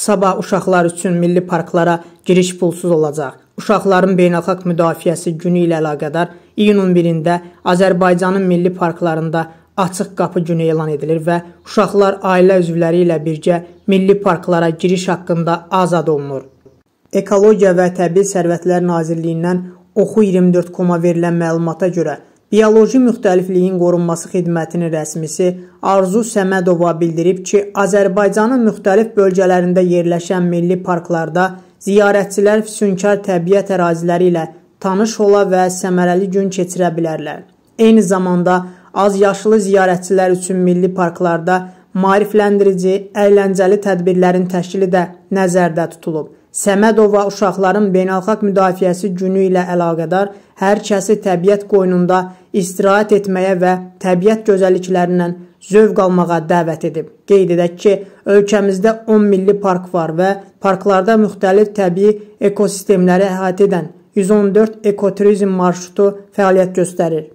Sabah uşaqlar üçün milli parklara giriş pulsuz olacaq. Uşaqların beynəlxalq müdafiəsi günü ilə əlaqədar iyunun 1-də Azərbaycanın milli parklarında açıq qapı günü elan edilir və uşaqlar ailə üzvləri ilə birgə milli parklara giriş haqqında azad olunur. Ekologiya və Təbii Sərvətlər Nazirliyindən Oxu 24 koma verilən məlumata görə Bioloji müxtəlifliyin qorunması xidmətinin rəsmisi Arzu Səmədova bildirib ki, Azərbaycanın müxtəlif bölgələrində yerləşən milli parklarda ziyarətçilər füsunkar təbiət əraziləri ilə tanış ola və səmərəli gün keçirə bilərlər. Eyni zamanda az yaşlı ziyarətçilər üçün milli parklarda maarifləndirici, əyləncəli tədbirlərin təşkili də nəzərdə tutulub. Səmədova uşaqların beynəlxalq müdafiəsi günü ilə əlaqədar hər kəsi təbiət qoynunda istirahət etməyə və təbiət gözəlliklərindən zövq almağa dəvət edib. Qeyd edək ki, ölkəmizdə 10 milli park var və parklarda müxtəlif təbii ekosistemləri əhatə edən 114 ekoturizm marşrutu fəaliyyət göstərir.